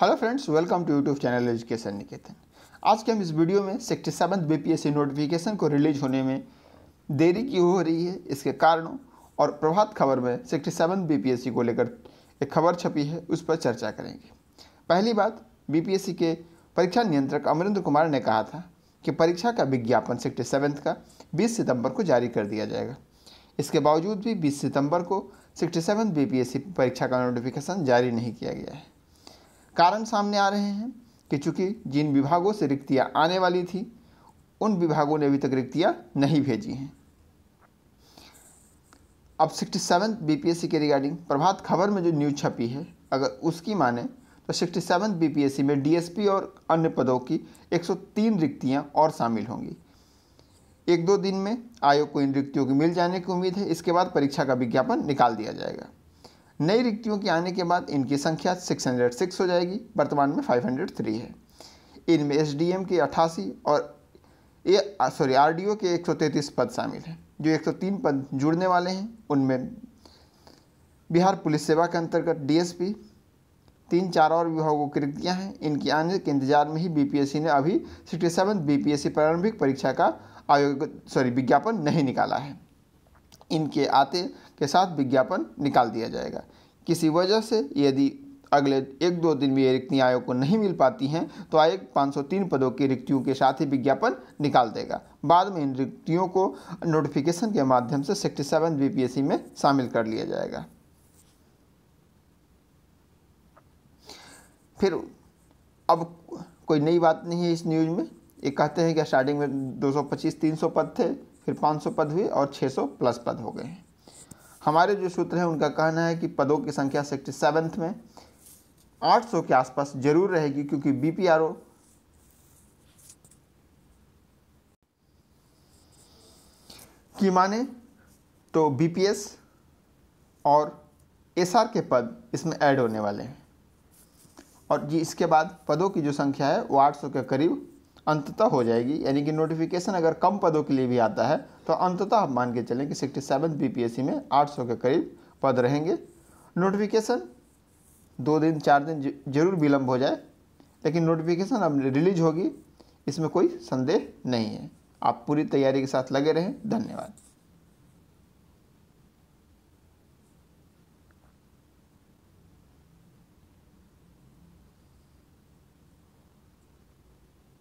hello friends welcome to YouTube channel education Niketan आज के हम इस वीडियो में sixty seven B P S C notification को रिलीज होने में देरी क्यों हो रही है इसके कारणों और प्रभात खबर में sixty seven B P S C को लेकर एक खबर छपी है उस पर चर्चा करेंगे पहली बात बी पी एस सी के परीक्षा नियंत्रक अमरिंद्र कुमार ने कहा था कि परीक्षा का विज्ञापन सिक्सटी सेवन्थ का बीस सितम्बर को जारी कर दिया जाएगा इसके बावजूद भी बीस सितम्बर को sixty seven B P S C परीक्षा का नोटिफिकेशन जारी नहीं किया गया है कारण सामने आ रहे हैं कि चूंकि जिन विभागों से रिक्तियाँ आने वाली थी उन विभागों ने अभी तक रिक्तियाँ नहीं भेजी हैं अब सिक्सटी सेवन्थ बीपीएससी के रिगार्डिंग प्रभात खबर में जो न्यूज़ छपी है अगर उसकी माने तो सिक्सटी सेवन्थ बीपीएससी में डीएसपी और अन्य पदों की 103 रिक्तियां और शामिल होंगी एक दो दिन में आयोग को इन रिक्तियों की मिल जाने की उम्मीद है इसके बाद परीक्षा का विज्ञापन निकाल दिया जाएगा नई रिक्तियों के आने के बाद इनकी संख्या 606 हो जाएगी वर्तमान में 503 है इनमें एस डी एम के अठासी और A sorry R D O के एक सौ तैंतीस पद शामिल हैं जो एक सौ तीन पद जुड़ने वाले हैं उनमें बिहार पुलिस सेवा के अंतर्गत डी एस पी तीन चार और विभागों की रिक्तियाँ हैं इनकी आने के इंतजार में ही बी पी एस सी ने अभी sixty seven B P S C प्रारंभिक परीक्षा का आयोग सॉरी विज्ञापन नहीं निकाला है इनके आते के साथ विज्ञापन निकाल दिया जाएगा किसी वजह से यदि अगले एक दो दिन में ये रिक्तियाँ आयोग को नहीं मिल पाती हैं तो आयोग 503 पदों की रिक्तियों के साथ ही विज्ञापन निकाल देगा बाद में इन रिक्तियों को नोटिफिकेशन के माध्यम से सिक्सटी सेवन बीपीएससी में शामिल कर लिया जाएगा फिर अब कोई नई बात नहीं है इस न्यूज़ में ये कहते हैं कि स्टार्टिंग में 225 300 पद थे फिर 500 पद हुए और 600 प्लस पद हो गए हमारे जो सूत्र हैं उनका कहना है कि पदों की संख्या सिक्सटी सेवन्थ में 800 के आसपास जरूर रहेगी क्योंकि बी पी आर ओ की माने तो बी पी एस और एस आर के पद इसमें ऐड होने वाले हैं और जी इसके बाद पदों की जो संख्या है वो 800 के करीब अंततः हो जाएगी यानी कि नोटिफिकेशन अगर कम पदों के लिए भी आता है तो अंततः आप मान के चलें कि सिक्सटी सेवन बी में आठ सौ के करीब पद रहेंगे नोटिफिकेशन दो दिन चार दिन जरूर विलम्ब हो जाए लेकिन नोटिफिकेशन अब रिलीज होगी इसमें कोई संदेह नहीं है आप पूरी तैयारी के साथ लगे रहें धन्यवाद